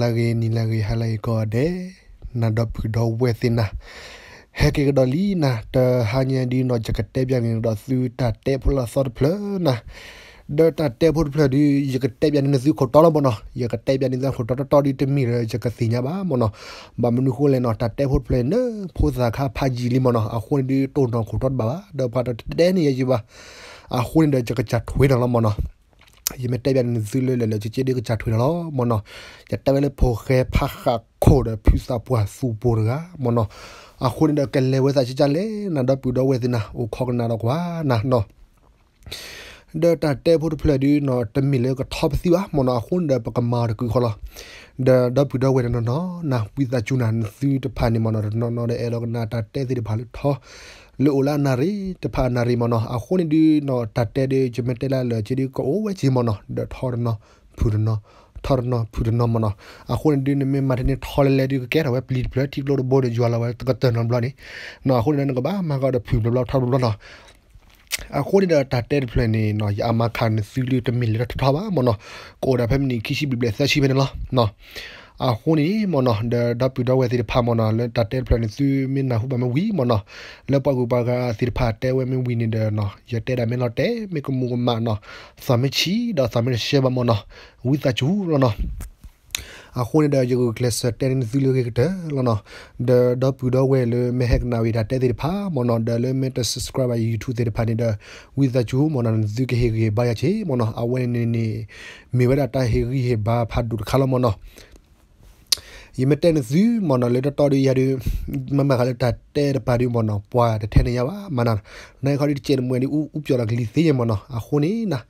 လာဂေနီလာဂေဟာလေကောဒေနာဒပ်ဒေါဝဲသင်နာဟက်ကီဒလီနာတဟာညာဒီနောဂျကတဲပြန်ငေါသူတတဲဖလာဆော့ဖလနာဒတာတဲဖတ်ဖလာဒီယကတဲပြန်နေစုခတော်လဘနောယကတဲပြန်နေစုခတော်တော်ဒီတမီရယကစီညာပါမနောဘမနုခိုလဲနောတတဲဖတ်ဖလဲနဖိုဇာခါဖာဂျီလီမနောအခွန်ဒီတုံတော်ခတော်ပါပါဒပါတဲနေယကြီးပါအခွန်ဒီယကချထွေးတော်လမနောยมเตเบนซิลเลเลจิเจดิกจัดถุยนอมอนอจะเตเบนโพเคพะคาโคดพิซาปัวซูปูรกามอนอအခုနေတော့ကလေးဝဲစားချစ်ကြလေနာတော့ပြတော့ဝဲစနာဟိုခေါကနာတော့ကွာနာနော်ဒါတာတေဖို့ဖလဒီနော်တမီလေကထောပစီပါမနာခွန်ဒပကမာကူခလာဒါဒါပူဒဝဲနော်နော်နာပူဇာချူနာစီတဖာနေမနော်နော်နော်လေလောကနာတာတေစီတဖာလို့ထောလိုလာနာရီတဖာနာရီမနောအခုန်ဒီနော်တတဲဒီဂျမတဲလာလေချီဒီကိုဝဲချီမနောဒထော်နော်ဖူရနော်ထော်နော်ဖူရနော်မနောအခုန်ဒီနမေမာတနေထော်လေဒီကဲရဝဲပလီပလတီလိုဘောဂျွာလာဝဲတကတန်နော်ဘလနီနော်အခုန်နကဘာမာကဒဖူဘလထော်ဘလနော်အခုဒီတာတက်တဲ့ plan နေနော်ယာမခန်စီလူတမီလတထားပါမနော်ကိုဒါဖက်မနီခိရှိဘီဘလက်ဆက်ရှိပဲနော်နော် a honi mono de dapu dawe di pa mono le ta te plan su min na huba ma wi mono le pa gu ba ga si pa te we min wi ni de no ye te da min lo te mi ku mu ma no sa mi chi da sa mi she ba mono wi ta chu ro no a honi da ye gu klese te ni su lo ge te lo no de dapu dawe le me hek na wi da te di pa mono de le me te subscribe you to the pa ni de wi ta chu mono ni su ke he ge ba ya che mono a we ni ni mi we da ta he ri he ba pha du khala mono ยมเตนซูมอนอเลตตอริยาดิมามาคาเลตเตรปาดิมอนอปวาเทเนยาวามานาในคอริเจนมวยดิอูอุปยอลกลิซียมอนออะโคนีนะ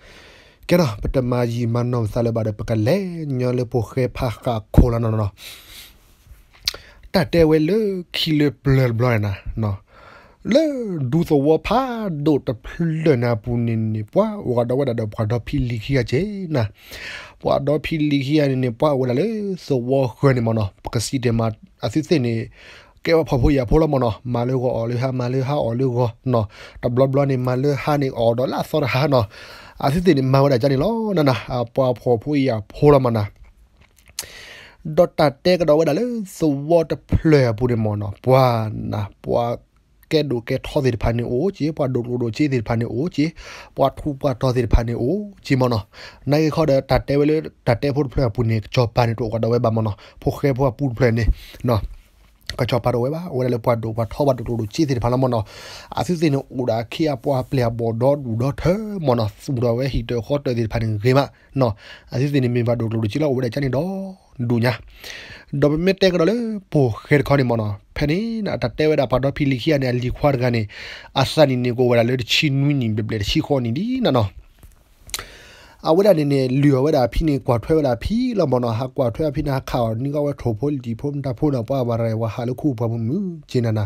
ကဲတော့ပထမကြီးမနောဆာလဘာဒပကလေညောလေပိုခေဖာကာခိုလာနော်တတဲဝဲလခီလေဘလဘလနာနော်လေဒူသဝဖာဒိုတဖလနာပူနေနေပွားဝါဒဝဒဒပွားဒဖီလီခီယာချေနာပွားဒဖီလီခီယာနေနေပွားဝလာလေသဝခွနေမနောပကစီတေမာအစစ်စနေကဲဖဖို့ရဖို့လမနော်မာလေကိုအော်လေဟာမာလေဟာအော်လေကိုနော်တဘလဘလနေမာလေဟာနေအော်ဒေါ်လာဆော်ဟာနော်အစစ်တင်မာဝဒကြနေလောနာနာပွားဖို့ဖို့ရဖို့လမနာဒေါ်တာတဲကတော့ဝဒလေသဝတဖလဲပူနေမနော်ပွားနာပွားကဲဒိုကဲထောဒီဖာနေအိုချေပွားဒိုလိုဒိုချေဒီဖာနေအိုချေပွားထူပွားထောဒီဖာနေအိုချေမနောနိုင်ခေါ်တဲ့တတ်တဲဝဲလေတတ်တဲဖို့ဖရပူနေချောပါနေတော့ကတော့ဝဲပါမနောဖိုခဲဖွားပူဖရနေနော်ကချပါတော့ဝဲပါဝဲလေပွားဒိုပွားထောပါဒိုလိုချေဒီဖာနမနောအစစ်စင်းဦးဒါခေပွားပလေဘောဒေါ်ဒူဒေါ်ထဲမနောစူရဝဲဟီတခေါ်တဲ့ဒီဖာနေဂေမနော်အစစ်စင်းနေမြပါဒိုလိုချေလောက်ဝဲချနေတော့ဒူညာတော့မေတက်တော့လေပိုခဲခေါ်နေမနောဖနေနာတတဲဝဒဖတ်တော့ဖီလီခီယနဲ့လီခွာဂနေအဆန်နီကိုဝလာလေချီနွီနီဘလေချီခေါနီဒီနော်အဝဒနေနေလျော်ဝဒဖိနေကွာထွဲဝဒဖိလမနဟာကွာထွဲဖိနာခါနီကဝထိုဖိုလ်ဒီဖုံတာဖိုနာပွားဘာရဲဝဟာလခုဘမူဂျေနနာ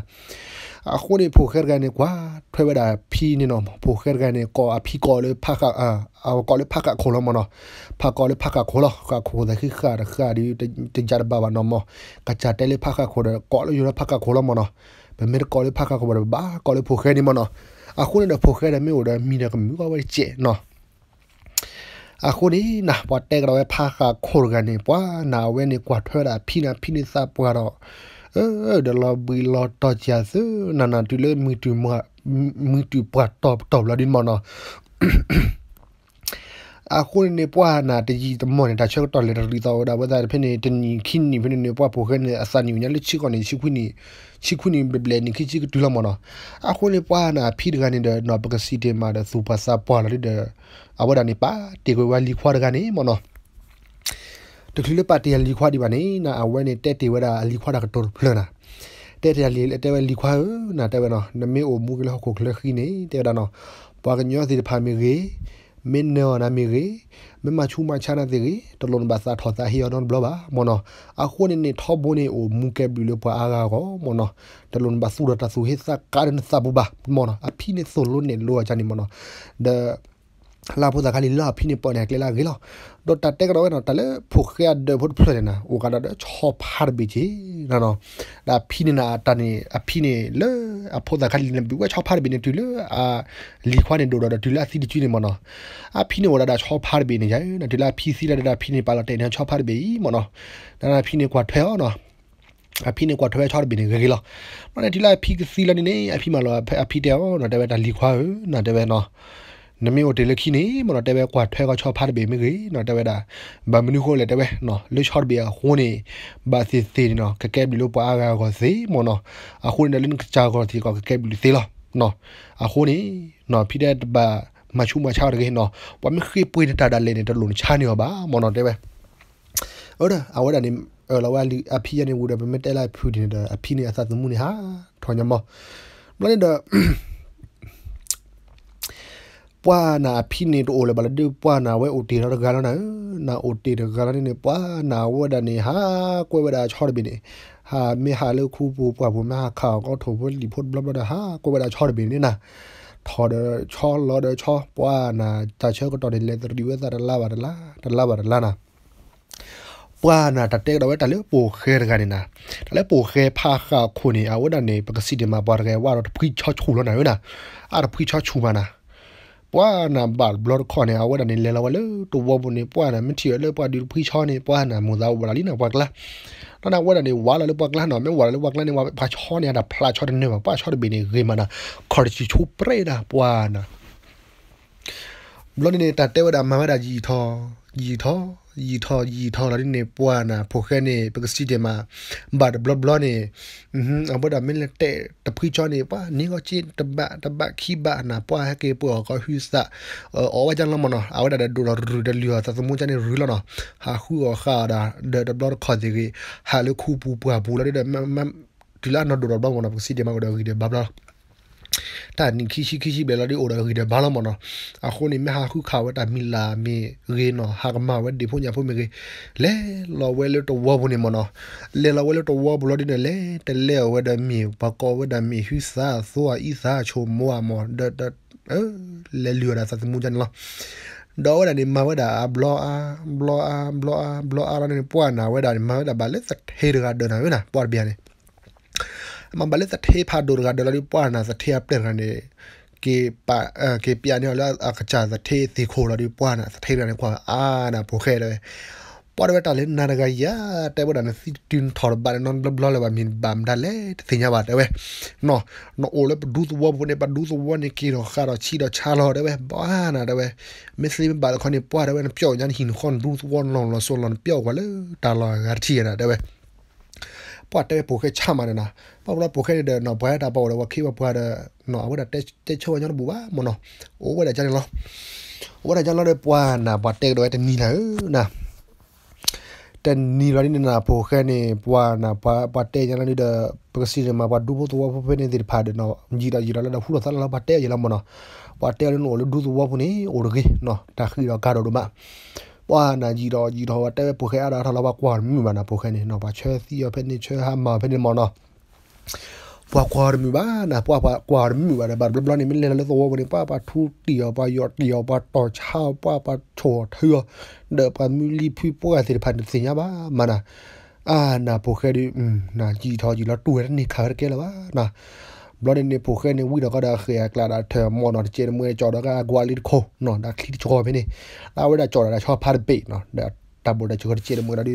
အခုနေဖိုခဲကနေကွာထွဲဝဒါဖီနေနော်ဖိုခဲကနေကောအဖီကောလေဖခအာအော်ကောလေဖခခိုလမနော်ဖကောလေဖခခိုလကခိုဒခိခါရခါဒီတင်ကြဘာဘာနော်မကချတဲလေဖခခိုကောလေယူရဖခခိုလမနော်ဘယ်မေကောလေဖခခိုဘာကောလေဖိုခဲနေမနော်အခုနေဖိုခဲရမေဦးရမီနကမြူကဝဲကျဲနော်အခုนี่นะปอดเตกเราไปพาคาโครกันนี่ปว่านาเวนี่กว่าเธอละพี่นะพี่นิสาปว่าเราအဲဒလာဘီလာတာချာဆနာနာတူလေမီတူမမီတူပတ်တော့တော့လာဒီမနာအခုနေပွားနာတကြီးတမောနေတာချက်တော်လေရီတော်ဒါဝဒါဖိနေတနီခင်းနီဖိနေပွားပိုခဲနေအစနီညာလချိကနေချိခွနီချိခွနီဘဘလနီခိချိကတူလာမနာအခုနေပွားနာဖိဒကနေတော့နော်ပကစီတေမာတဲ့စူပါစာပွားလာတဲ့အဝဒါနေပါတေကွေဝါလီခွာဒကနေမနော်တကလပတီလီခွာဒီပါနေနာအဝဲနေတက်တီဝဲတာလီခွာတာကတော်ဖလနာတက်တီလီတက်ဝဲလီခွာနာတက်ဝဲနော်နမေအိုမူကလဟခုကလခိနေတက်တာနော်ပွာကညောစီတဖာမီရေမင်းနော်နာမီရေမမချူမချာနာတီရေတလုံးဘာသာထောတာဟီယောနဘလဘာမနော်အခုနေနေထောဘိုနေအိုမူကဲဘီလပွာအာဂါကောမနော်တလုံးဘာဆူရတာဆူဟေစာကာရန်စာဘူဘာမနော်အဖိနေဆိုလုံးနေလောချာနေမနော်ဒါလာဖို့တာခါလီလာဖိနေပေါ်နေကလေလာဂေလောดตัดเตกเราเนาะแต่ละผูกแค่เดินพุทธเพลินนะโอกาสเราชอบพาร์บิจีนะเนาะดาพี่นี่นะตอนนี้อพี่นี่เลออพอตาคันลินบิว่าชอบพาร์บินี่ตุเลออ่าลีควานี่ดูดาตุเลอสิดิจีนี่มันเนาะอพี่นี่ว่าดาชอบพาร์บินี่ใช่นะตุเลอพี่ซีละดาพี่นี่ปาลาเตนชอบพาร์บิมันเนาะนะพี่นี่กว่าเทอเนาะအဖိနေကွာထွဲချော်ဘင်းရေလာမနဒီလာဖိကစီလာနေအဖိမလာအဖိတဲဟောနော်တဲဘတာလီခွာနော်တဲဘနော်နမီအိုတေလခိနေမနော်တဲဘဲကွာထွဲကချောဖားဘေမိကြီးနော်တဲဘဲဒါဘာမနူခိုလေတဲဘဲနော်လွချော့ဘေဟိုနေဘာစီစီနော်ကကဲဘီလိုပွားကာကိုစီမနော်အခုနေလင်းချာကိုတီကကဲဘီလိုစီလားနော်အခုနေနော်ဖိတဲ့ဘာမချူမချောက်တကယ်နော်ဘာမခိပွေးတာတာလေးနေတလုံးချာနေပါမနော်တဲဘဲအော်ဒါအဝဒါနေအော်လာဝလီအဖီရနေဝူဒါဘမတဲလာဖူဒီနေတာအဖီနေအသသမှုနေဟာထောင်းညမောဘလန်ဒါပွာနာဖိနေတိုလဘလဒပွာနာဝဲအိုတီရဂါလနာနာအိုတီရဂါလနေပွာနာဝဒနေဟာကွဲဝဒချော်ဘီနေဟာမေဟာလခုပူပွာဘမခါကောထိုဘလီဖုတ်ဘလဘဒဟာကွဲဝဒချော်ဘီနေနာထော်ဒချော်လော်ဒချော်ပွာနာတချေကတော်တယ်လေတရီဝဲတလာပါတလာတလာပါတလာနာပွာနာတတဲ့တော့ပဲတလေပိုခဲရကနေနာတလေပိုခဲဖာခါခုနေအဝဒနေပကစီဒီမှာပွာရဲဝါတော့ဖိချောချူလောနာဝဲနာအာဖိချောချူမနာပွာနာဘာဘလော့ခေါနေအဝဒနေလဲလာဝလတူဝဘနေပွာနာမတီလဲပွာဒီဖိချောနေပွာနာမူသာဝလာလီနာပွာကလာတော့နာဝဒနေဝါလာလပွာကလာနော်မဲဝါလာလပွာကလာနေဝါဖာချောနေတာဖလာချောနေမှာပွာချောတဲ့ဘင်းရေမနာခေါ်ချီချူပရေတာပွာနာဘလော့နေတာတဲဝဒမမဒါကြီးထောကြီးထောยีทอยีทอแล้วนี่เนี่ยปวนะพวกแค่เนี่ยปกติเดมาบัดบล็อบล็อเนี่ยอืมเอาบัดไม่ละเตะตะพี่จอเนี่ยป่ะนี่ก็จีนตะบะตะบะขี้บะนะปวให้เกปวก็ฮิสะเออเอาว่าจังละมันเนาะเอาดะดูรอดะเหลือสมมุติจะเนี่ยรู้แล้วเนาะหาคู่อขาดะเดบล็อบคอดิหาลูกคู่ปูปัวปูแล้วได้มามาทีละนอดูรอบๆมันปกติเดมาก็ได้บล็อบတာနင်ခိရှိခိရှိဘယ်လာဒီအော်ဒါဟိဒဘာလမနော်အခုနေမဟာခုခါဝတာမီလာမေရေနော်ဟာကမဝဒီဖုန်ညာဖုန်မေလေလောဝဲလတော့ဝဘနေမနော်လေလောဝဲလတော့ဝဘလောဒီနေလေတလေဝဒမီဘကောဝဒမီဟူစာဆိုအီစာချိုမောမောဒဒလေလျောရာစာသမူဂျန်လောတော့ဒါနေမဝဒါဘလောအာဘလောအာဘလောအာဘလောအာရနေပွာနာဝဒါနေမဝဒါဘာလဲစထေရကဒနာဝနာပွာပြန်နေ mambale sa the pha durga dolari puana sa the apte rane ke pa ke piano la akacha sa the ti khola ri puana sa the rane kwa ana po khe le ပေါ်ဝတာလေနာရဂယာတဲဘဒနစီတင်ထော်ဘာနန်ဘလဘလဘမင်ဘမ်ဒါလေသင်ရပါတယ်ဝဲနော်နော်အိုလေဒူးသဝဘနေပဒူးသဝနေကီရောခါတော့ချီတော့ချာလော်တယ်ဝဲဘာနာတယ်ဝဲမစ်စလီဘာခနိပွားတယ်ဝဲပျော့ညာဟင်ခွန်ဒူးသဝနော်လောဆောလွန်ပျော့ကလေတာလော်ဂါချီရတာတယ်ဝဲပွားတဲ့ပိုခဲချမှာနာပေါ့လားပိုခဲတဲ့နော်ဘွားတာပေါ့တော့ခေဘွားတဲ့နော်အဝတ်တဲ့တဲ့ချောညောဘူပါမနော်အိုးဝတ်တဲ့ကြတယ်လားဝတ်တဲ့ကြလားတဲ့ပွားနာပွားတဲ့တော့တနီလာနာတနီလာနေနာပိုခဲနေပွားနာပွားပွားတဲ့ကြလားတဲ့ပကစီရမှာပွားဒူဖို့တော့ဖဖနေတယ်ဖာတဲ့နော်ကြီးတာကြီးလာလာဖူတော့သလားပွားတဲ့ရလားမနော်ပွားတဲ့လို့ဒူသူဝဖနေအိုးရကြီးနော်တာခီတော့ကာတော့မပွာနာကြီးတော့ကြီးတော့တဲ့ပိုခဲအတာထားတော့ကွာမိမနာပိုခဲနေတော့ပါချဲစီရဖက်နေချဲဟာမဖက်နေမော်နော်ပွာကွာမိဘာနာပွာပွာကွာမိဘာဘာဘလနေမလဲလဲသောဝနေပါပါထူတီရပါယော်တီရပါတော်ချာပွာပါချောထရဒေပါမီလီဖီပွာစီဖန်စင်ရပါမနာအာနာပိုခဲဒီနာကြီးထောကြီးလာတူရနေခါရကဲလာပါနာบลอดเนี่ยพวกแค่เนี่ยวิดก็ได้เคยกลาดเธอมอนอเจนมือจอดก็กวาลิโคเนาะดักลิชอไปนี่เราเวลาจอดเราชอบพาดเปเนาะเดี๋ยวตาบอดจะเจนมือเราดิ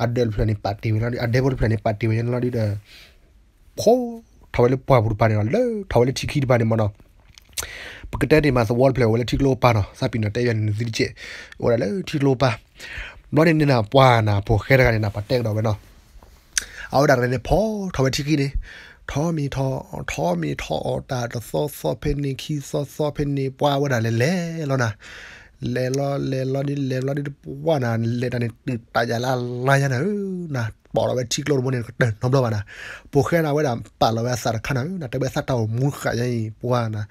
อัดเดลพลานิปาร์ตี้เนาะอัดเดลพลานิปาร์ตี้เนาะดิเด้อพอทาวเลปวาบุปาเนาะเลยทาวเลทิคีดบานเนาะปกติเนี่ยมาสวอลเพลย์เลทิโลปาเนาะซาปินเตยันซิลิเจโอละเลยทิโลปาบลอดเนี่ยนะปวานะพวกแค่กันนะปาเต็กดอกเนาะเอาดักเลยเนี่ยพอทาวเลทิคีเนี่ยထောမီထောထောမီထောအော်တာသောသောဖနေခီသောသောဖနေပွားဝဒါလေလေလောနာလေလောလေလောဒီလေလောဒီပွားနာလေတန်တိတကြလာလာရနာနာပေါ်တော့ပဲ ठी ကလို့မနေတန်တော့ဘာနာပိုခဲနာဝဲတာပါလဝဲစာခနာနာတပဲစတောက်မူခရင်ပွားနာ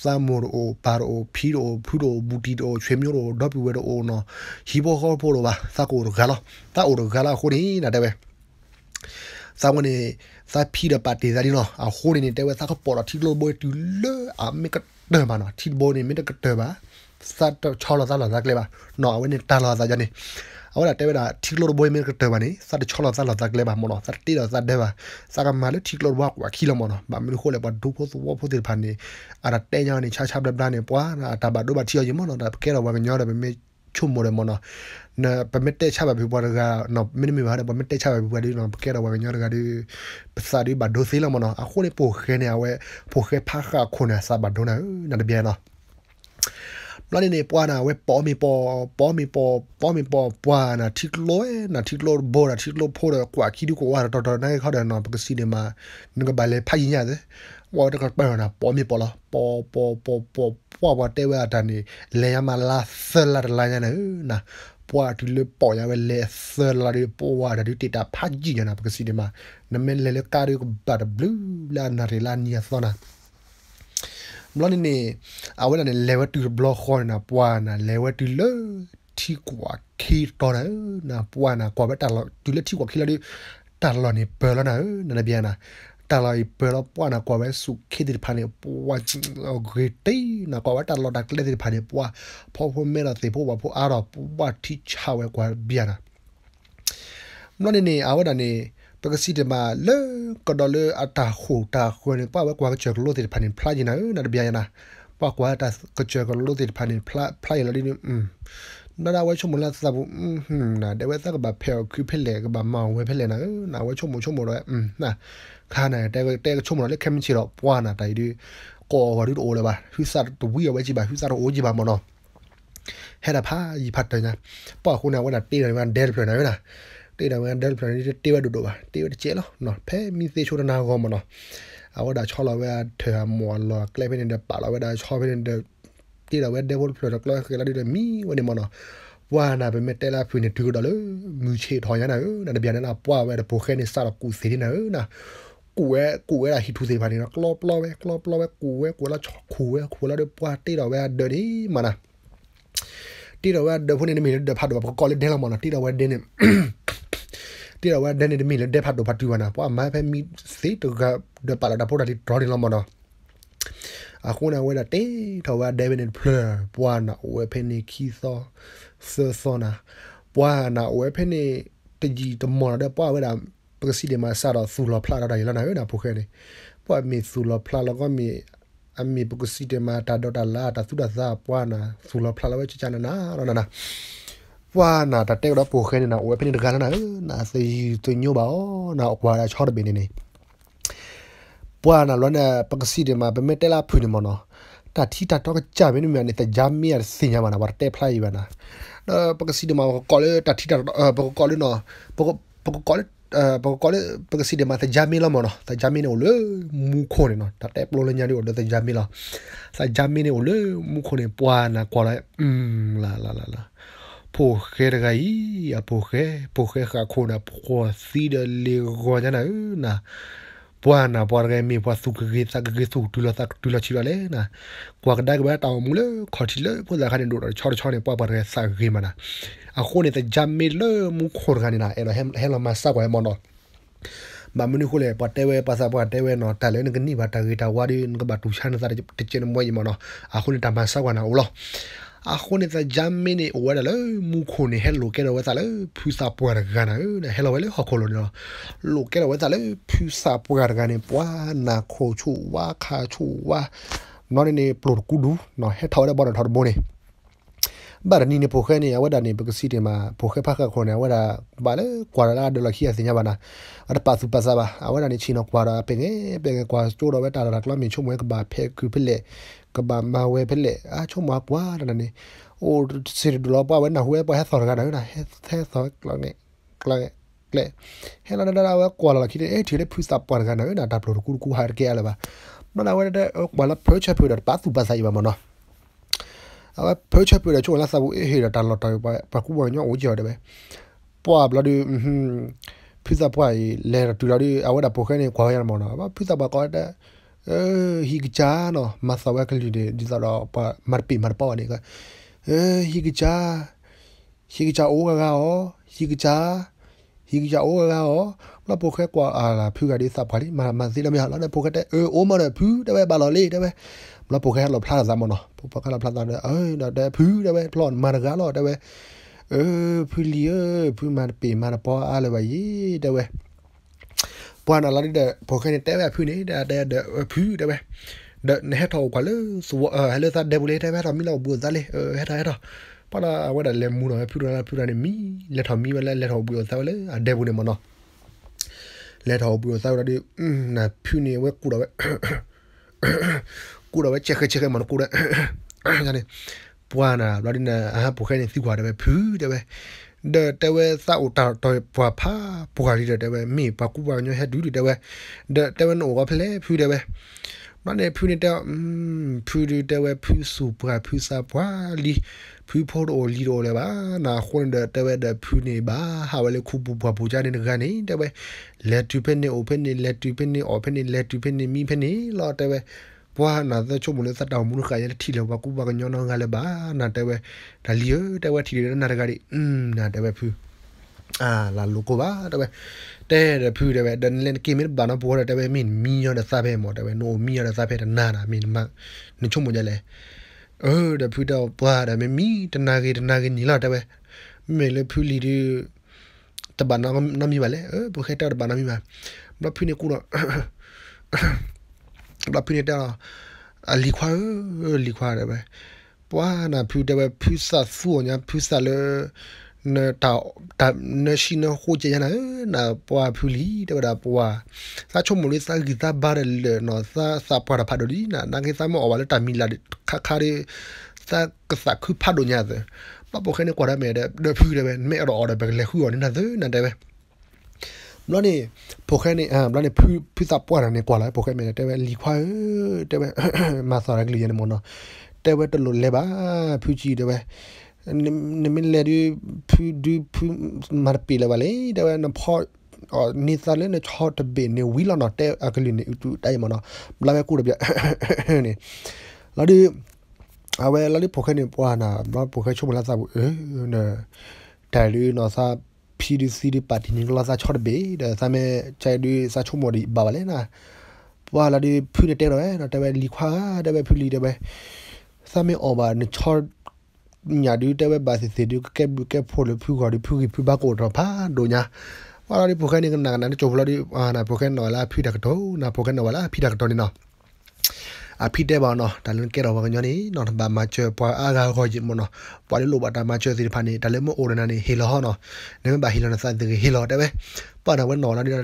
စာမို့အိုပါရိုဖီရိုဖူရိုဘူတီရိုချွေမျိုးရိုဒေါ်ပီဝဲရိုအိုနော်ဟီဘောခေါ်ပို့ရိုပါစကိုရိုဂါလာတာအိုရိုဂါလာခိုနီနာတပဲစာမနေစာဖီဒပါတေဇာဒီနော်အဟိုးနေတဲဝဲစာကပေါ်တော့ထီလိုဘွေတူလေအမေကတဲ့ပါနော်ထီဘိုနေမေတကတဲ့ပါစာတော့ချောလာသာလာကလေးပါနော်အဝဲနေတာလာသာကြနေအော်လာတဲဝဲတာထီလိုဘွေမေကတဲ့ပါနေစာတော့ချောလာသာလာကလေးပါမနော်စာတီလာသာတဲ့ပါစာကမာလေထီလိုဘွားကွာခီလိုမနော်ဘာမလို့ခိုးလေပါဒူဖို့သဝဖို့တဲ့ပါနေအရတဲညာနေချာချာဘလဘလနေပွာတာဘာဒူဘာထီရမနော်ဒါကဲတော့ဝါကညောတယ်ပဲชุมโมเรมอนนะปะเมเตชาบะบิบวะกะนะมินิมิบาระปะเมเตชาบะบิบวะดินะปะเกดะวะญะระกะดิปะสาดิบะโดซีละมอนนะอะโคเนโปเขเนอะเวโปเขพะขะคนนะซาบะโดนะนะตะเบียนะလောနေပွာနာဝဲပေါ်မီပေါ်ပေါ်မီပေါ်ပေါ်မီပေါ်ပွာနာတိကလောနာတိကလောဘောနာတိကလောဖိုရကွာခီဒီကွာတော်တော်နိုင်ခါဒနာပကစီနေမှာငါဘလဲဖိုင်ညာတယ်ဝါတကပရနာပေါ်မီပေါ်လာပေါ်ပေါ်ပေါ်ပေါ်ပွားပွားတဲဝဲအတန်နေလဲရမလာဆလာလာနေနာပွားတူလေပေါ်ရဝဲလဲဆလာဒီပေါ်ဝါဒါဒီတီတာဖာကြီးရနာပကစီဒီမှာနမဲလဲလဲကာရီကဘတ်ဘလူးလာနာရီလာနီယသနာဘလနီအဝဲနဲ့လဲဝဲတူဘလော့ခေါ်နာပွားနာလဲဝဲတူလေတီကွာခီတော်နာပွားနာကွာဘတ်တာတူလေတီကွာခီလာဒီတာလော်နေပယ်လော်နာနနပြန်နာတလာရီပရပွားနာကွာပဲစုခေတိဖာနေပွားချင်းဂရတေးနာကွာတလော်တာကလေတိဖာနေပွားဖော်ဖော်မဲလာသေးဖို့ပါဖို့အားတော့ပွားတိချဝဲကွာဘီယာနာမလို့နေနေအဝဒနေပကစီတမလေကဒလေအတာခူတာခွနေပွားကွာချေလို့တိဖာနေဖလာနေနာဘီယာနာပွားကွာတာကချေလို့တိဖာနေဖလာဖလာရလို့ဒီอืมနာနာဝဲချုံမလားစဘူးอืมနာတဝဲစကဘာဖဲခွဖဲလေကဘာမောင်ဝဲဖဲလေနာနာဝဲချုံမချုံမတော့อืมနာခါနာတဲတဲချုံမလေခဲမချီတော့ပွားနာတိုင်ဒီကောဝရုတ်အိုလေပါဟူစတ်တဝီဝဲကြည့်ပါဟူစတ်အိုကြည့်ပါမနော်ဟဲ့ဒါဖာဤဖတ်တယ်ညာပေါ့ခုနကဝနာတေးတယ်မန်ဒဲလ်ဖရနာဝဲနာတေးတယ်မန်ဒဲလ်ဖရနာတေးဝဲဒူတော့ပါတေးဝဲကျဲလို့နော်ဖဲမီသေးချိုးနာကောမနော်အဝဒါချော်လာဝဲထဲမော်လာကလပ်နေတဲ့ပါလာဝဲဒါချော်နေတဲ့တီရဝဲဒေဗလ်ဖလောကလောကလာဒီတမီဝနေမနောဝါနာပဲမဲ့တဲလာဖွင့်နေတူတော့လေမြူချေထော်ရနာနာတပြန်နာပွားဝဲတဘိုခဲနေစတော့ကူစီနေနာကူဝဲကူဝဲလာဟီထူစေပါနေတော့ကလောပလောဝဲကလောပလောဝဲကူဝဲကူလာချခုဝဲကူလာတော့ပွားတီရဝဲဒရီမနာတီရဝဲဒဖုန်နေမီဒဖတ်တော့ကောလေးဒဲလာမနာတီရဝဲဒင်းနေတီရဝဲဒဲနေမီလေဒဖတ်တော့ဖတ်တူဝနာပွားမဖဲမီစေတကဒပါလာတော့ပေါ်တာဒီဒရော်ဒီလာမနာအခုနာဝဲတာတေးထော်ဝါဒေဗင်ဘလပွာနာဝဲဖနေခီသောဆဆောနာပွာနာဝဲဖနေတကြီးတမော်တဲ့ပွာဝဲတာပကစီဒီမှာစတော့ဆူလောဖလာတာရလာနာရနာပိုခဲနေပွာမီဆူလောဖလာလောကမီအမီပကစီဒီမှာတာဒေါ်တာလာတာသူဒါဇာပွာနာဆူလောဖလာလောချချနာနာရောနာနာပွာနာတာတက်တော့ပိုခဲနေနာဝဲဖနေတကလာနာနာစီသူညိုပါဩနာအကွာချောတဲ့ပင်နေနေပွာနာလောနာပကစီဒီမှာဘမေတဲလာဖွနေမနော်တာတီတာတော့ကြာမင်းမြန်နေတဲ့ဂျမ်မီရစင်ရမနာဘာတဲဖလိုက်ရနာပကစီဒီမှာကောလေတာတီတာဘကောလေနော်ဘကောကောလေဘကောလေပကစီဒီမှာတဂျမ်မီလာမနော်တဂျမ်မီနော်လေမူခိုနေနော်တာတဲပလိုလညာလေးကိုတဂျမ်မီလာစာဂျမ်မီနော်လေမူခိုနေပွာနာကောလေอืมလာလာလာလာပိုခဲရဂိုင်အပိုခဲပိုခဲခါခိုနာပိုစီဒလေရောညာနာပွာနာပွာရဲမီပွာစုကကြီးစကကြီးစုတူလာစတူလာချီရလေနာကွာကဒါကဘတောင်းမူလေခေါ်ချီလေပွာခါနေဒိုချော်ချော်နေပွာပါရဲစကကြီးမနာအခုနေတဲ့ဂျမ်မီလေမူခေါ်ကနေနာအဲ့လိုဟဲဟဲလမစကွာမနော်မမနုခုလေပတဲဝဲပါစာပွားတဲဝဲနော်တလဲငနိဘာတာဂီတာဝါဒီငကဘတူရှာနေစားတဲ့ချင်မွေးမနော်အခုနေတာမစကွာနာဦးလောอาคนจะจำไม่ได้ว่าเลยมุคนี่ฮัลโลเกอร์ว่าจะเลยพูดสับปวดกันนะเนี่ยฮัลโหลเลยฮักคนเนาะโลกแกเร์ว่าจะเลยพูดสับปวดกันเนี่ยปวานาโคชูว่าคาชูว่านอนในเนปลุกูดูเนาะให้ทอได้บ่อนทอดบ่เนี่ยบารนี่เนี่ยพูดแค่เนี่ยว่าด่านี่เป็นกสิเดี๋มาพูดแค่พักกับคนเนี่ยว่าด่าบาร์เลยกว่าลาเดล๋ยเรี้อาเนี่ยบ้านะอันปัสุปัสสาวะว่าด่านี่ชินอกวาละเป็นไงเป็นไงกวาโจ้เราไว้ตาลักเามีช่วงเวลากับบาร์เพืคือเพื่อကဘာမာဝဲဖက်လေအာချုံမကွာတနေโอ้สิดลอปะเวนนะหัวปะเฮสอกันนะเฮเฮสอกลังเงกลังเงกลเฮลาดาดาวกวาลาคิดเอ๊ะทีเดพูซับปะกันนะนะดับโลกูกูหาเกอะไรบะมันเอาไว้ได้กวาลาเพอร์ชพูดปะสุบะไซบะมันเนาะเอาเพอร์ชพูดช่วงละซาบูเอ๊ะเฮดาตันลอตไปปะกูบ่ยอโอเจอได้บะปะบลาดูอืมพูซับปะเลราตูลาดูเอาไว้ดับโปเกเนกวาลามันเนาะปะพูซับปะก็ได้เออฮิกจาเนาะมาสวะกลิเดดิซาราปะมารปิมารปอนี่ก็เออฮิกจาฮิกจาโอกะกะออฮิกจาฮิกจาโอกะกะออละโปแค่กว่าอ่าล่ะพูกะดิสับกะดิมามาซีละไม่หาละโปแค่เออโอมาละพูได้ไปบาลอเลยได้ไปละโปแค่ละพลาดซะมอเนาะโปแค่ละพลาดซะเออได้พูได้ไปพลอนมารกะละได้ไปเออพูลีเออพูมารปิมารปออะละไปยีได้ไปပွာနာလာဒီတဲ့ဘောခဲနေတဲ့ပဲဖြူနေတာတဲ့တဲ့ဖြူတဲ့ပဲဒနေဟထောက်ကလည်းဆိုဟဲလသဒေဘူလေးတဲ့ပဲတော့မီလောက်ဘူးဇာလေဟဲတာဟဲတာပလာဝဒလေမူနော်ဖြူတာဖြူတာနေမီလက်ထောက်မီပဲလက်ထောက်ပြီးတော့ဇာလေဒေဘူနေမနော်လက်ထောက်ပြီးတော့ဇာရတဲ့နာဖြူနေဝဲကူတော့ပဲကူတော့ပဲချက်ခချက်ခမနော်ကူတော့ဇာလေပွာနာလာဒီနာအာဘောခဲနေစီကွာတဲ့ပဲဖြူတဲ့ပဲ de tewe sa utar toy pwa pha pwa ri de tewe mi pa ku ba nyo he du de tewe de tewe no ga phle phu de we မနေ့ဖြူနေတဲ့อืมဖြူတဲ့ဝဲဖြူစုပွားဖြူစာပွားလီဖြူဖို့တော်လီတော်လည်းပါနာခွန်တဲ့တဲ့ဝဲတဲ့ဖြူနေပါဟာဝဲလေခုပူပွားပူကြတဲ့ကနေတဲ့ဝဲလက်တူပင်းနေ open နေလက်တူပင်းနေ open နေလက်တူပင်းနေမိဖင်းနေလော်တဲ့ဝဲဘွာနာသချုံမလို့သတောင်မှုခါရထီလောပါကူပါကညောနောငါလည်းပါနာတဲဝဲဒါလီယတဲဝဲထီရနာတကရီอืมနာတဲဝဲဖူးအာလာလူကပါတပဲတဲတဖူးတပဲဒန်လန်ကိမဘာနပေါ်တပဲမင်းမီရတဲ့စားဖဲမော်တပဲနိုမီရတဲ့စားဖဲတနာတာမင်းမနချုံမကြလဲအော်တဖူးတော့ပွားတယ်မမီတနာကေတနာကေညီလာတပဲမေလေဖူးလီဒီတဘာနာနမီပါလေဘုခဲတာဘာနာမီပါဘလဖူးနေကူတော့ la phi ne ta a li khwa li khwa de ba pwa na phu de ba phu sa phu nya phu sa le ne ta ta ne shi ne ho je na na pwa phu li de ba pwa sa chom mo le sa gi ta ba de le no sa sa pwa da pha do li na na ge sa mo o ba le ta mi la de kha kha de sa ka sa khu pha do nya de ပပခဲနေကွာရမဲတဲ့ဖူးတယ်ပဲမဲအော်အော်တယ်ပဲလေခူော်နေတာသနာတယ်ပဲမလို့နေပိုခဲနေအာမလို့နေဖူဖူစာပွားရနေကွာလာပိုခဲမင်းတဲပဲလီခွာတဲပဲမာစာရကလေးရနေမနော်တဲပဲတလို့လဲပါဖူချီတဲပဲနမင်းလေဒီဖူဒီဖူမာပီလာလေတဲပဲနဖော့အော်နေသားလေးနဲ့ချော့တပင်းနေဝီလာနော်တဲအကလေးနေတူတိုင်မနော်မလာပဲကိုတပြနေလာဒီအဝဲလာဒီပိုခဲနေပွားနာဘာပိုခဲချုံလာစားဘူးအဲနဲတိုင်လူနော်စား PDC ဒီပါတီနင်္ဂလာစာချော့ဘေးဒါဆမဲချိုင်ဒီစာချုံမော်ဒီဘာပါလဲနာပွာလာဒီဖူနေတဲ့တော့နော်တပဲလီခွာတပဲဖူလီတပဲဆမဲအော်ဘာနချော့ညာဒီတပဲဘာစီစီဒီကက်ကက်ဖိုလဖူခေါ်ဒီဖူကီဖူဘာကိုတော့ဖာဒိုညာပွာလာဒီပိုခဲနေကနာနာချိုဖလာဒီအာနာပိုခဲနော်လာဖီတက်တော့နာပိုခဲနော်လာဖီတက်တော့နေနော်အဖိတဲ့ပါနော်ဒါလည်းကဲတော့ဘာညောနေနော်ဘာမချေပွာအားကားခေါ်ကြည့်မနော်ပွာလေးလိုပါတာမချေစီဖာနေဒါလည်းမအိုရနာနေဟီလောဟောနော်နေမပါဟီလောနစတဲ့ဟီလောတဲ့ပဲပါတော့ဝဲနော်လာတဲ့အဲ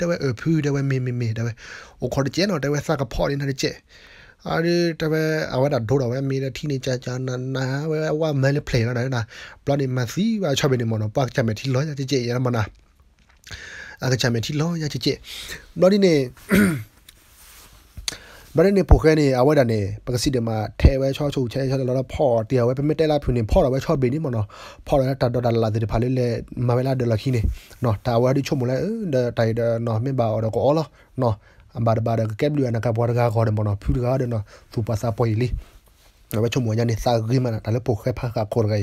တဲ့ပဲအဖူတဲ့ပဲမေမေမေတဲ့ပဲဟိုခေါ်တဲ့ကျဲနော်တဲ့ပဲစကဖော်နေတဲ့ကျဲအားရတပဲအဝတ်ဒိုးတော့ပဲမိတဲ့ teenager ကြာနာနာဝဲဝမဲလေး play ရတယ်နာ bloody messy ဘာချပဲနေမနော်ပတ်ချက်မယ်ဒီလောရကြကြရမနာအကချက်မယ်ဒီလောရကြကြ bloody နေမရနေပိုခဲနေအဝဒနေပကစီတမထဲဝဲချောချုံချဲချောလောဖော်တရားဝဲပမတဲလာဖြူနေဖော်တော့ဝဲချောပေးနေမနော်ဖော်ရတာဒေါ်လာလာတဲ့ဖာလေးလေမဝဲလာဒေါ်လာခင်းနေနော်တာဝဲဒီချုံမလဲတိုင်နော်မင်းပါတော့ကောလားနော်အဘာဘာကက်ဘလူးအနကဘွားကခေါ်တယ်မနော်ဖြူကားတယ်နော်သူပါစာပွိလီဝဲချုံမညာနေစာဂိမနာတလည်းပိုခဲဖာကခေါ်ကြိ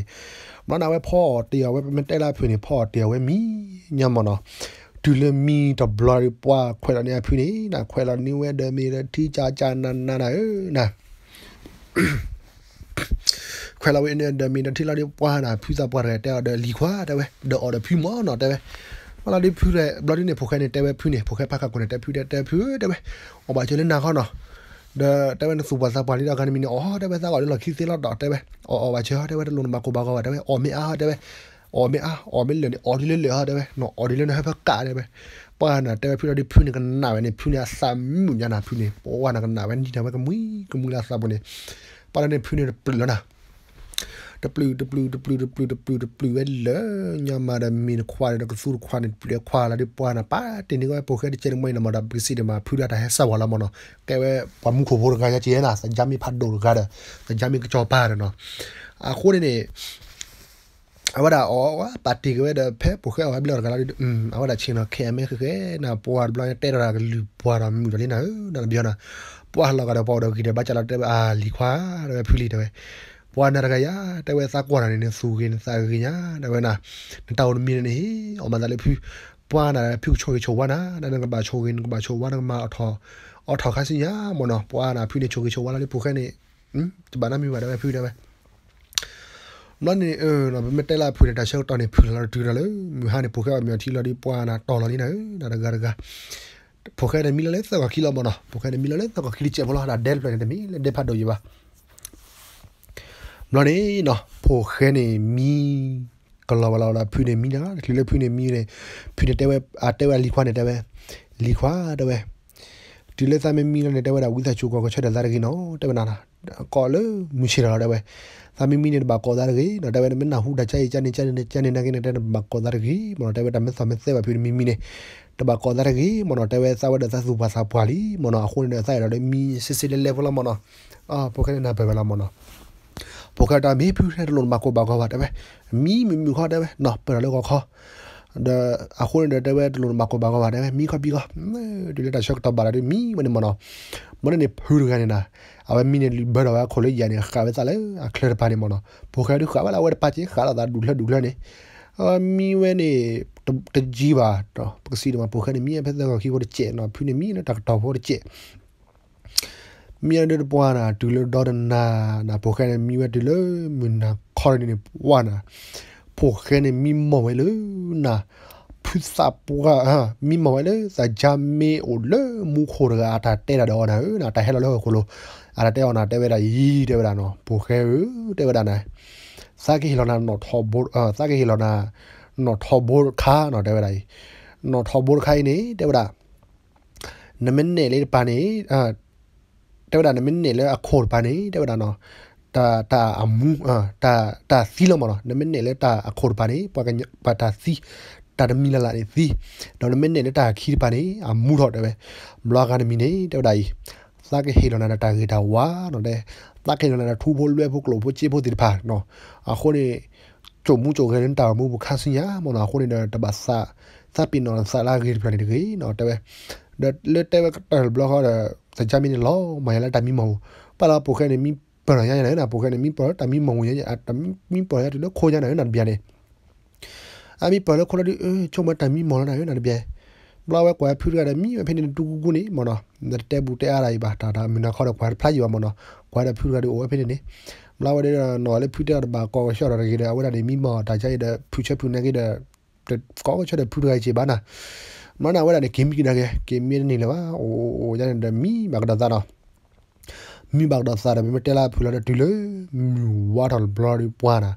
မနာဝဲဖော်တရားဝဲပမတဲလာဖြူနေဖော်တရားဝဲမီညမနော်ဒူလမီတဘလရီပွားခွဲလာနေဖြူနေနာခွဲလာနေဝဲဒမီရတီချာချာနာနာနာနာခွဲလာဝဲနေဒမီရတီလာရီပွားနာဖြူစားပွားရတဲ့ဒလီခွာတဲ့ဝဲဒေါ်ဒဖြူမောနော်တဲ့ဝဲမလာဒီဖြူတဲ့ဘလဒီနေဖိုခဲနေတဲ့ဝဲဖြူနေဖိုခဲဖက်ကကိုနေတဲ့ဖြူတဲ့တဲ့ဖြူတဲ့ဝဲဟောပါချလေးနာခေါနော်ဒါတဲ့ဘန်စူပါစာပါလီတော့ကနေမင်းအော်တဲ့ဘန်စာကလည်းခီစေလောက်တော့တဲ့ဘန်အော်အော်ပါချေတဲ့ဘန်လုံးမကိုပါကောတဲ့ဘန်အော်မေအားတဲ့ဘန်အော်မေအာအော်မေလေအော်ဒီလေလေဟာတဲ့ပဲနော်အော်ဒီလေနဲ့ဟဲ့ဖက်ကာတဲ့ပဲပေါ်နာတဲ့ပဲဖြူတော့ဒီဖြူနေကနာပဲနေဖြူနေဆမ်မြူညာနာဖြူနေပေါ်ဝါနာကနာပဲဒီတာပဲကမွီကမူလာဆာပေါ်နေပါလာနေဖြူနေပလနာ www ပဲလေညမရမင်းခွာတဲ့ကစူခွာနေပြခွာလာဒီပွားနာပါတင်းဒီကပိုခဲတဲ့ချင်းမိုင်းနမတာပစီတမဖြူရတာဟဲဆော်လာမနော်ကဲပဲပမှုခိုဖို့ကရချင်လားစံကြမီဖတ်တော့ကရစံကြမီကချောပါရနော်အခုနေ ahora o patigo de pe porque o hablar ganar ahora chino que me que na por blan terra lu por mi lo lina na biona por la gara por que ba chala te a li kwa de phuli de por na ga ya te we sa kwa na ne su gin sa gin ya de we na ta o mi ne o ma da le phu por na phu cho cho wa na na ga ba cho gin ba cho wa na ma tho o tho kha sin ya mo no por na phu ne cho cho wa la le phu kha ne ဘာနာမီဝါဒပဲဖူးတယ်ပဲနော်နေအဲနော်ဘယ်မတက်လာဖူတာရှောက်တောင်းနေဖူလာတူရလေမဟာနေပိုခဲမြော်တီလာဒီပွာနာတော်လာလေးနော်ဒါတကတကပိုခဲနေမီလာလဲသကကီလာမနော်ပိုခဲနေမီလာလဲသကကီလီချေဘလာဒါဒဲလ်ပလက်နေမီလဲဒေဖတ်ဒိုယဘာမလားနေနော်ပိုခဲနေမီကလာဝလာလာဖူနေမီနာဒီလေဖူနေမီလေဖူနေတဲဝဲအတဲဝဲလီခွာနေတဲဝဲလီခွာတဲဝဲဒီလေသမီမီလာနေတဲဝဲဒါဝိသချိုကောကချက်တယ်လာရကီနော်တဲဝဲနာကောလေမူရှိရလာတဲဝဲ sami mine ba ko dar gi no tabe men na hu da chai chani chani chani na gine tan ba ko dar gi mo tabe ta men sa men se ba phi mi mine ta ba ko dar gi mo no tabe sa wa da sa su ba sa pwali mo no a khu ne sa ra de mi se se le level mo no a po ka na ba ba mo no ပိုကတာမီပြူထဲလုံးမကိုဘာကွာတယ်ပဲမီမီမီခေါ်တယ်ပဲနော်ပြန်လောခေါ်ဒါအခုနေတဲ့တဲ့လုံးမကိုဘာကွာတယ်ပဲမီခေါ်ပြီးကဒီလက်တာရှော့တော့ပါတယ်မီမနေမနော်မနေဖူးရကနေနာအဝမီနေဘရဝခိုလေရနေခါဝဲစားလေအခလရပါနေမနော်ပိုခဲဒီခါဝလာဝဲပါချေခါလာဒူလှဒူလှနေအမီဝဲနေတကြီးပါတော့ပကစီတမပိုခဲနေမီဖက်တော့ခီဘိုးကျဲနော်ဖြူနေမီနဲ့တောက်တော်ဘိုးကျဲမြန်တဲ့ပွားနာဒူလဒေါ်နာနာပိုခဲနေမီဝဲဒူလမနာခေါ်နေပွားနာပိုခဲနေမီမဝဲလေနာဖူစာပူရာမိမဝဲလေစာဂျာမေအိုလေမူခိုရာတာတဲရတော့နာနာတဟဲလောခိုလို ara te ona te vera yi te vera no buhe te vera na saki hilona no thobor saki hilona no thobor kha no te vera no thobor khai ni te vera namin ne le pa ni te vera namin ne le akhor pa ni te vera no ta ta amu ta ta si lo mo no namin ne le ta akhor pa ni pa ka pa ta si တာဒမီလာလာနေသီဒေါ်လမင်းနဲ့တာခီးပါနေအမှုတော့တယ်ပဲဘလော့ဂါဒမီနေတော်တာကြီးစကဟီလိုနာတာဂီတာဝါနော်တဲ့စကဟီလိုနာထူဖို့လွယ်ဖို့ကလို့ဖို့ချေဖို့တိဖာနော်အခုနေကြုံမှုကြုံခဲ့တဲ့တာမှုခါစင်ရမနော်အခုနေတဲ့တပါစသပင်းနော်ဆလာဂီပြန်နေကြီးနော်တဲ့ဒါလက်တဲ့ကတဘလော့ဟာစကြမင်းလောမယလာတမီမောပလာပိုခဲနေမီပရရရနေတာပိုခဲနေမီပရတမီမောရရတမီမီပရရတလို့ခိုးကြနေနေတာပြန်နေအမီပရခေါ်လို့ချုံမတမီမောလာနေနေတာပြန်ပလာဝဲကွာဖြူရတဲ့မိမဖိနေတူကူနေမနော်တဲ့ဘူးတဲ့အားရပါတာဒါမနာခေါ်တော့ကွာဖလိုက်ရပါမနော်ကွာတဲ့ဖြူရတဲ့အိုဖိနေနေမလာဝဲတဲ့နော်လေဖြူတဲ့ဘာကောရှော့ရတဲ့ကြီးတဲ့ဝဲတဲ့မိမတာကြိုက်တဲ့ဖြူချက်ဖြူနေကြီးတဲ့ကောချက်တဲ့ဖြူရကြီးပါနာမနာဝဲတဲ့ဂိမ်းကြီးတဲ့ဂိမ်းမင်းနေလေပါအိုရတဲ့မိဘာကဒါသာနော်မိဘောက်တော့စားတယ်မတလာဖူလာတူလေဝါတာဘလော်ဒီပွာနာ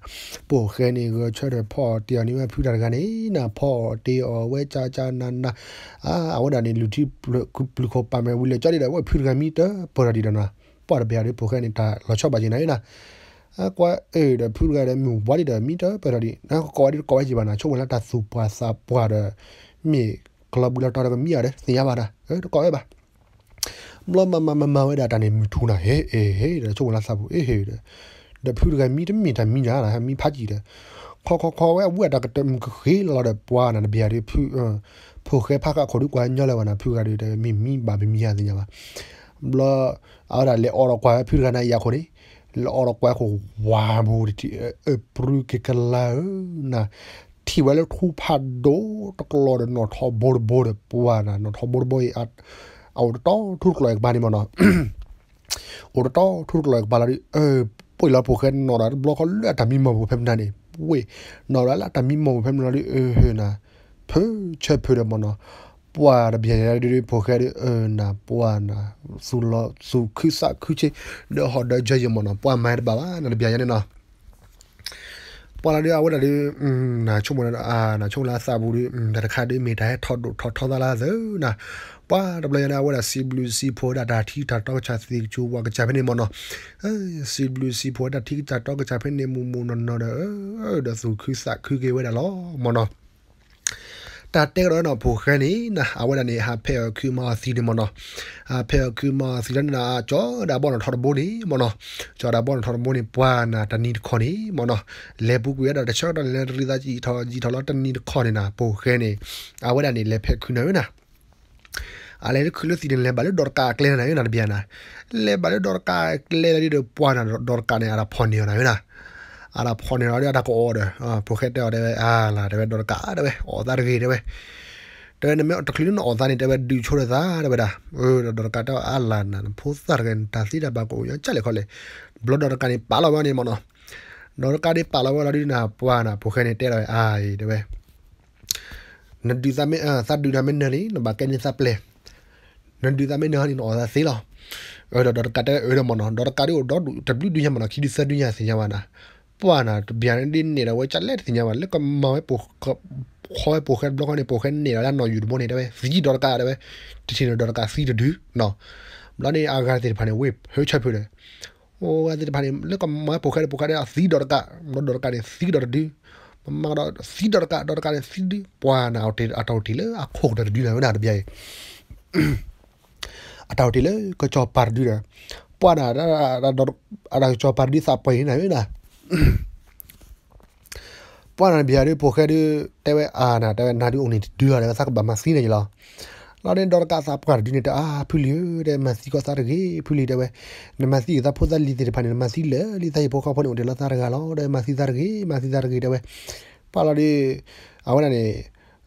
ပိုခဲနေကချဲ့တယ်ဖော်တရားနေမဖူတာကနေနာဖော်တေအော်ဝဲကြာကြာနာနာအာအဝဒနေလူတီဘလူကိုပါမယ်ဝီလေကြာတယ်ဝဲဖူတာမီတာပေါ်ရဒီဒနာပေါ်ပြရပိုခဲနေတာလောချော့ပါချင်နိုင်နာအကွာအေးဒါဖူကလည်းမြူဝါဒီဒါမီတာပေါ်ရဒီနာကော်ဒီကော်ကြီးပါနာချုံလာတာစူပွာစာပွာရမြေကလပ်ဘူလာတာကမြရတယ်သိရပါလားအဲကော်ရပါမလမမမမဝဲတာတန်နေမူထူးနာဟဲ့အေးဟဲ့ဒါချိုးလာစားဘူးအေးဟဲ့ဒါဖူးကမီတမီတမီညာတာမီဖာကြည့်တယ်ခေါ်ခေါ်ခေါ်ဝဲဝဲတာကတမခေလာတဲ့ပွားနာဘီရီဖူးဖိုခဲဖာကခေါ်ကွာညလာဝနာဖူးကတွေမီမီဘာမီယာတင်ညာပါဘလအော်ဒါလေအော်ကွာဖူးကနာရခေါ်လေလောရကွာကိုဝါဘူးတီအပရူကေကလာနာတီဝဲလထူဖာဒိုတကလော်နော်ထဘောဘောပွားနာနော်ထဘောဘောအတ်အော်တော့ထုကလိုက်ဘာနီမနော်အော်တော့ထုကလိုက်ဘာလာရီအဲပွိလာပိုခဲနော်ရဘလော့ခ်လက်တမီမဘဖမ်နာနေဝေနော်ရလက်တမီမဘဖမ်နာလီအဲဟေနာဖဲချက်ဖဲရမနော်ပွာရပြေရဒီပိုခဲရအဲနာပွာနာဆူလောဆူခိစခုချေလော်ဟော်ဒါဂျေမနော်ပွာမဲဘာဘာနော်ပြေရနေနော်ပေါ်လာရဝတ်တယ်နာချုံမနာအာနာချုံလာစာဘူးဒါတခါတည်းမိတိုင်းထော်ထော်ထော်သားလားဇနာပါဒဘလနာဝရစီဘလူးစီဖော်ဒါဒါထီတာတော့ချာသီချူဝါကချာဖနေမနော်စီဘလူးစီဖော်ဒါထီတာတော့ကချာဖနေမူမူနော်နော်ဒါစုခိစခိကေဝဲဒါလောမနော်တာတက်ရောနော်ဖိုခန်နီနာအဝဒနေဟာဖဲကူမာစီဒီမနော်အဖဲကူမာစီဒနာကြောဒါဘောနော်ထော်ဘိုနီမနော်ကြောဒါဘောနော်ထော်ဘိုနီပွာနာတနီခေါ်နီမနော်လေဘူးကွေတော့တခြားတော့လေရီသားကြီးထော်ကြီးထော်တော့တနီခေါ်နေတာပိုခဲနေအဝဒနေလေဖဲကူနော်နာအလဲခုလစီနေလဲဘာလို့ဒေါ်ကာကလဲနေနာဗျာနာလဲဘာလို့ဒေါ်ကာကလဲရီတော့ပွာနာဒေါ်ကာနေအရာဖော်နေနာဗျာနာအရာဖော်နေရတာကိုအော်ဒါပိုခက်တဲ့အော်ဒါပဲအာလာဒါပဲဒေါ်ကာဒါပဲအော်ဒါကြီးဒါပဲတော်နေမေတကလင်းအော်ဒါနေတဲ့ပဲဒီချိုရသားတဲ့ပဲဒါအိုးဒေါ်ကာတော့အလာနာဖိုးသကန်တာစီတာဘာကိုရချက်လေခေါ်လေဘလော့ဒေါ်ကာနေပါလာမနေမနော်ဒေါ်ကာနေပါလာမလာဒီနာပွာနာပိုခက်နေတဲ့တော့အာဒါပဲနဒီသမီအာသတ်ဒူနာမင်းနရီနဘာကနေသပ်လေ nanti kami nih hari nol sih lah eh dor dor kata eh dor mana dor kari dor w dunia mana kiri sa dunia sih nyawa na puana biar ini nih rawa caleg sih nyawa lek mau po khoe po khen blog nih po khen nih rawa nol yurbo nih rawa sih dor kari rawa di sini dor kari sih dulu no lo nih agar tidak panen web hei capai deh oh agar tidak panen lek mau po khen po khen sih dor kari dor kari sih dor dulu မမတော့စီတော့ကတော့ကလည်းစီပွာနာတော့အတော်တီလေအခုတော့ဒီလိုမျိုးနာတပြိုင်อตาตทีเลยก็จอปาร์ดีนะปวดอะไรอะไรอะไรจอปาร์ดีสับไปไหนไม่นะปวดอะไรบียร์ดูพวกแค่ดูแต่ว่าอ่านะแต่ว่านาดูองค์นี้เดือดแล้าสักแบบมาซีนี่จ้ะเราเดินดอร์กาสับกันดูเนี่ยอ่าพิลิวเดมาซีก็สารกีพิลิเดเวนมาซีจะพูดอะลิติพันนมาซีเลยลิตาอีพวกเขาพูดเดี๋ยวรสารกาเราเดมาซีสารกีมาซีสารกีเดเวพอเราดีเอาวันนี้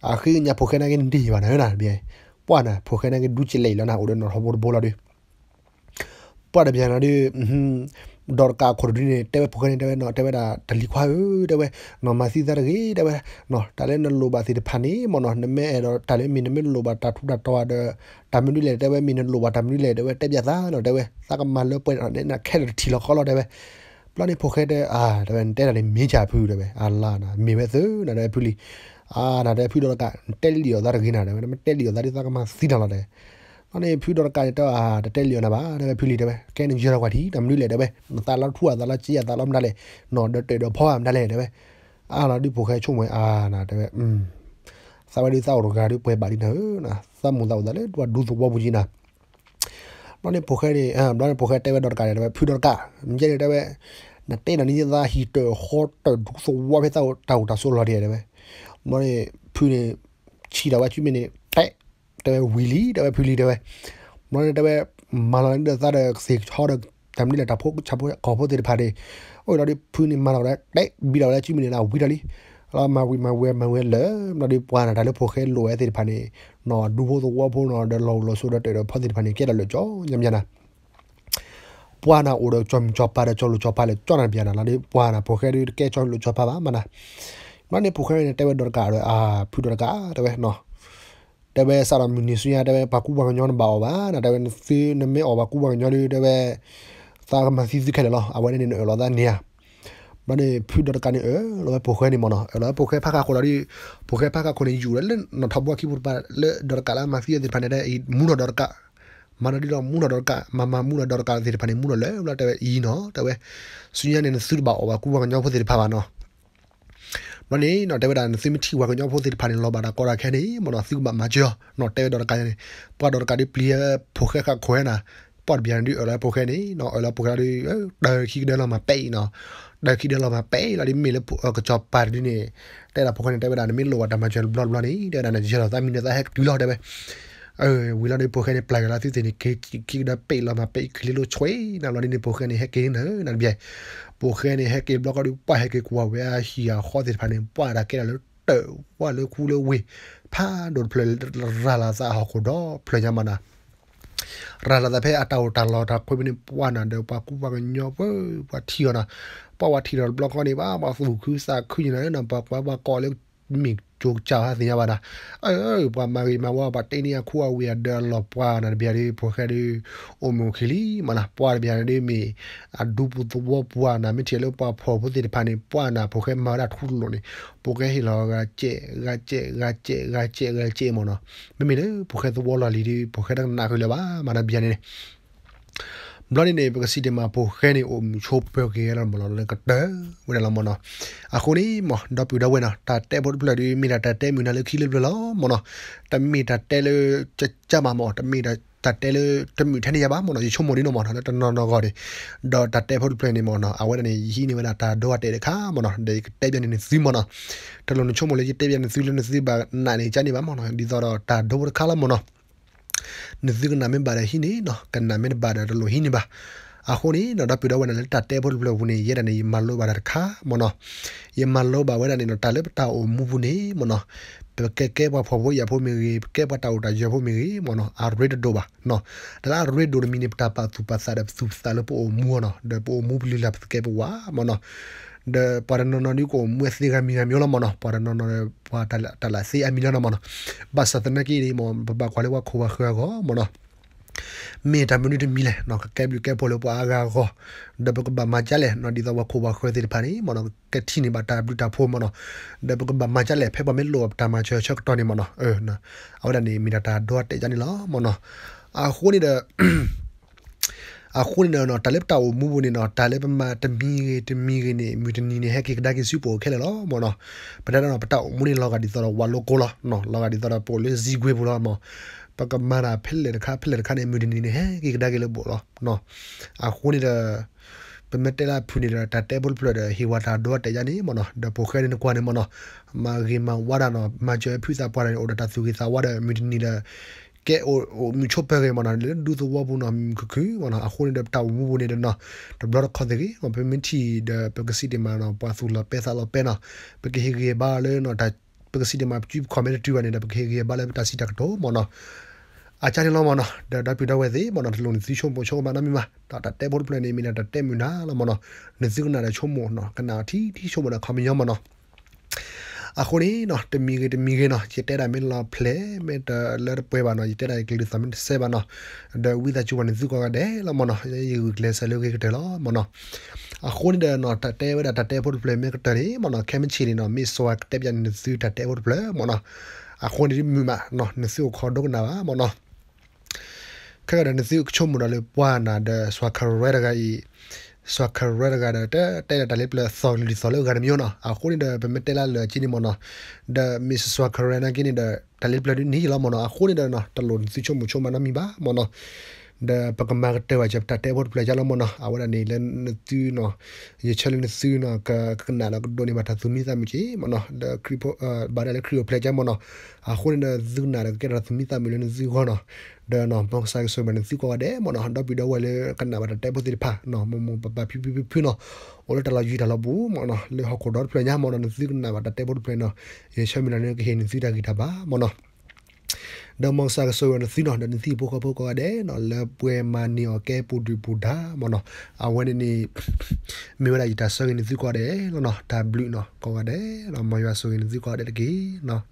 อาคือเนี่ยพวกแค่นั้นดีกว่านะเนะเบียร์ပွားနာဖိုခဲနေဒူချီလေလနာအိုဒနော်ဟဘောဘောလာဒီပွားတယ်ပြန်လာဒီဒေါ်ကာခေါ်ဒီနေတဲဖိုခဲနေတဲနော်တဲဒါဒလီခွာတဲနော်မစီစားရကြီးတဲနော်တာလဲနော်လိုပါစီတဖာနေမနော်နမဲအဲ့တော့တာလဲမင်းနမဲလိုပါတာထူတာတော်တဲ့တာမင်းလေးတဲမင်းလိုပါတာမင်းလေးတဲပြသားနော်တဲစကမလပွင့်နဲ့နခဲတီလခေါ်လို့တဲပလန်ဖိုခဲတဲ့အာတဲတယ်မင်းချဖူးတဲအာလာနာမေပဲသူနော်တဲဖူးလီအာဒါတဲ့ဖြူတော့ကတက်လီရောသားတကင်းနာတယ်မတက်လီရောသားဒီသားကမှစီးတော်လာတယ်နော်နေဖြူတော့ကတက်အာတက်လီရောနာပါဒါပဲဖြူလီတယ်ပဲကဲနေရောကွာဒီဒါမလို့လေတယ်ပဲသားလောက်ထူသားလောက်ကြည့်ရသားလောက်မလားလေနော်တက်တော့ဖောက်ရမလားလေတယ်ပဲအာလာဒီပိုခဲချုံမအာနာတယ်ပဲอืมစာဝဒီစာရောကာဒီပွဲပါဒီနော်နာစာမုန်တော့တယ်တူဒူဆိုဘောဘူးကြီးနာနော်နေပိုခဲနေအာနော်နေပိုခဲတက်ပဲတော့ကတယ်ပဲဖြူတော့ကမြင်ရတယ်ပဲနတဲ့နင်းသားဟီတာဟော့တာဒူဆိုဝဘဲတာတောက်တာဆိုလာတယ်ပဲမရဖူနေချီတော့ချူမင်းနေပဲတဲ့ဝီလီတဲ့ဖူလီတဲ့မရတဲ့မာလာတဲ့သာတဲ့စေချောတဲ့တမ်နီလာတဖို့ချဖို့ကောဖို့တဲ့ဖာတဲ့ဟိုတော့ဒီဖူနေမာလာတဲ့ဘီတော့ချူမင်းနေလာဝီတာလီလာမဝီမဝဲမဝဲလဲမဒီပွာနာဒါလို့ဖိုခဲလိုရတဲ့ဖာနေနော်ဒူဖို့သောဖို့နော်ဒလောလောဆိုတဲ့တဲ့ဖာတဲ့ဖာနေကဲတယ်လို့ကြောညံညံနာပွာနာအိုတော့ကြောကြောပါတဲ့ကြောလို့ကြောပါလေကြောနာပြန်လာလေပွာနာဖိုခဲတွေကဲကြောလို့ကြောပါပါမနာနော်နေပုခဲတဲ့တဝဲဒေါ်ကာရအာဖူဒေါ်ကာတဝဲနော်တဝဲဆာရမနီဆူယာတဝဲဘကူဘာညောနဘာဘာနာတဝဲဖေးနမေအောဘကူဘာညောလေတဝဲသာမစီစခဲလောအဝဲနေနော်လောဒါနီယာမနေဖူဒေါ်ကာနေအလောပုခဲနေမနော်အလောပုခဲဖခါကိုလာဒီပုခဲဖခါကိုနေယူလဲနော်ထဘွားခိဘူပါလဲဒေါ်ကာလာမဖီဒီဖန်တဲ့မူနော်ဒေါ်ကာမနဒီတော့မူတော့ကမမမူတော့ကစီတဖန်နေမူတော့လဲဟုတ်လားတဲ့ဤနော်တဲ့ဆူရနေစုတပါအော်ပါကူကညောဖို့စီတဖပါနော်နော်နေနော်တဲဝဒါစီမတီဝါကညောဖိုစီဖာနေလောဘာဒါကောရာခဲနေမနော်စီကမမကျော်နော်တဲဝဒါကာနေပတ်တော်ကာဒီပလီဖိုခဲခခွဲနာပတ်ပြန်ဒီအလာပိုခဲနေနော်အလာပိုခဲဒီဒါခိကဒလာမပဲနော်ဒါခိဒလာမပဲလာဒီမီလကချပ်ပါဒီနေတဲလာပိုခဲနေတဲဝဒါနေမီလောဒါမကျော်ဘလော့ဘလော့နေတဲဒါနေဂျေလာသမီနေတာဟက်ဒီလောတဲပဲเออวิลานี่พวกแค่เนี่ยปลายละที่เจนี่คิกคิกได้ไปละมาไปคลิโลช่วยนั่นเราเนี่ยพวกแค่เนี่ยแฮกเกนเออนั่นเบียပိုခဲနေဟက်ကဘလော့ကတူပိုက်ဟက်ကကွာဝဲရှီယာခေါ်တဲ့ဖာနေပွာရကဲလို့တော်ဝါလို့ခုလို့ဝေဖာဒိုဖလရာလာစာဟခုဒေါဖလညမနာရာလာတဲ့ဖဲအတောတာလောတာခွေးနေပွာနာတော့ပါကူပါမညောပွပွာထီရနာပွာဝါထီရဘလော့ကနေပါမဖူခူစာခူနေနော်ပါပွာပါကော်လို့မီจกจาเสียบาดาเออปามารีมาว่าปาเตเนียคัวเวียเดลปานาเบียรีโปเคดีโอโมคิลีมาละปาเบียรีมีอะดูปุตวปัวนามิเทลปาพอพุติพานิปัวนาโปเคมาราทุลนี่โปเคฮิลอกาเจกาเจกาเจกาเจกาเจมอนะไม่มีเลยโปเคตวลาลีดีโปเคดังนาคือเลยว่ามานาเบียรีဘလော်နီနေပကစီတမပိုခဲနေအုံချိုးပြောကေရမလော်လကတဝနလမနောအခုနေမဒပူဒဝနတာတဲဘောဘလဒီမီတာတဲမီနာလခီလဘလောမနောတမီတာတဲလကြမမောတမီတာတတ်တယ်တမီထနေရပါမနော်ဒီချုံမနေနော်မနော်တနော်နော်ကတည်းတော့တတ်တယ်ဖို့ပြန်နေမနော်အဝဲနေဟီနေမလားတာတော့တဲ့ခါမနော်ဒီတဲပြန်နေစီမနော်တလုံးချုံမလေးတဲပြန်နေစီလုံးစီပါနာနေကြနေပါမနော်ဒီတော့တာတော့ခါလာမနော် nizig na men bara hini no kan na men bara lo hini ba ahoni no da pida wana ta table blo bune yera ne malo bara kha mono ye malo ba wera ne no ta le ta o mu bune mono ke ke ba phobo ya pho mi ke ba ta o ta ya pho mi mono a red do ba no da la red do mi ne ta pa tu pa sa da su sa le po mu no da po mu bli la ke ba mono de para no no ko mues diga mi mi lo mono para no no pa tal tal si a mi lo mono basta tena ki mo ba kwale wa ko wa go mono မေတာမနူတမီလဲနော်ကဲဘလူကဲပေါ်လို့ပွားကားကောဒဘကဘမချလဲနော်ဒီတော့ခုပါခွဲသေးတယ်ဖာနေမနော်ကတိနေပါတာဘလူတာဖို့မနော်ဒဘကဘမချလဲဖဲပါမဲလို့တာမချောချောက်တော်နေမနော်အဲနော်အော်ဒါနေမီတာဒေါ်တဲ့ကြနေလားမနော်အခုနေတဲ့အခုနေနော်တလက်တာမူဘူးနေနော်တလက်ပမာတမီတမီနေမြူတနီနေဟက်ကဒါကစီပိုခဲလောမနော်ပဒနော်ပတောက်မူနေလောက်ဒီတော့ဝါလိုကိုလာနော်လောက်ဒီတော့ပိုလေဇီဂွေဘူးလားမပကမာရာဖဲလေခါဖဲလေခါနေမြူတနီနေဟက်ကဒါကလေပိုလားနော်အခုနေတဲ့ပမတလာဖူနေတာတာတေဘလ်ဖလော်ဒဟီဝါတာဒိုတေယာနီမနောဒပိုခဲနေကွာနေမနောမာဂီမဝါဒနောမာဂျေဖူစာပွားတဲ့အော်ဒတာသူကစာဝါဒမီနီလာကဲဟိုဟိုမြချုပ်ပဲကမနာလေဒူသဝဘုနာမခခုမနာအခုနေတပ်တာမူဘနေတော့နော်ဒဘလခဒရီမပမင်းတီဒပကစီတမနာပါသူလာပဲသာလာပဲနာပကဟေရေဘာလေနော်ဒါပကစီတမပြူကွန်မြူနတီဝနေဒပကဟေရေဘာလေတာစီတက်တော့မနော်อาจารย์เรามาเนาะเดี๋ยวพิจารณาเวทีมันเราหนึ่งสิชมชมมานะมีมาแต่แต่เต็มบทเพลงนี้มีนะแต่เต็มอยู่นะเรามาเนาะหนึ่งสิคนนั้นชมหมดเนาะกันนาที่ที่ชมมันเขาไม่ยอมมาเนาะအခုနေနော်တမီကတမီကနော်ချစ်တဲ့တာမင်းလာဖလေမင်းတလက်ပွဲပါနော်ချစ်တဲ့တာကလေးသမင်းစေပါနော်ဒါဝိဒချူဝန်ဇူကကတဲ့လမနော်ရေကလေးဆလောကတဲ့လားမနော်အခုနေတယ်နော်တတဲဝဲတတဲဖို့ဖလေမင်းကတဲ့မနော်ခဲမချီနေနော်မစ်ဆိုကတဲ့ပြန်ဇူတတဲဖို့ဖလေမနော်အခုနေမြမနော်နစီကိုခေါ်တော့နာပါမနော်ခက်ရတဲ့နစီကိုချုံမတော်လေပွားနာတဲ့စွာခရရဲကဤဆိုခရရကတဲ့တဲ့တလေးပလဆော်လီဆော်လောက်ကနေမျိုးနော်အခုနေတယ်မတဲလာလချင်းမနော်ဒါမစ်ဆိုခရရနာကနေတယ်တလေးပလနီလာမနော်အခုနေတယ်နော်တလုံးစီချုံမချုံမနမီပါမနော် da pakamar te wa jap ta te bot pula jalo mona awala ni len tu no ye chale ni su no ka kana la do ni mata tumi ta mi chi mona da kripo ba da le kripo pula jam mona a khone na zu na la ke ra tumi ta mi len zu ho no da no pong sa so men ti ko de mona da bi da wa le kana ba te bot ti pa no mo mo ba ba pi pi pi no ole ta la ji da la bu mona le ho ko dor pula jam mona ni zu na ba da te bot pula no ye chame na ne ke ni zu da ki ta ba mona ဒမောင်ဆာဆိုရနစီနော်နတိပိုကပိုကဒဲနော်လပွဲမနီယကဲပူဒီပူဒါမနော်အဝနေနေမေဝလာယတာဆိုရနစီကောဒဲနော်တာဘလူးနော်ကောကဒဲနော်မယွာဆိုရနစီကောဒဲတကေနော်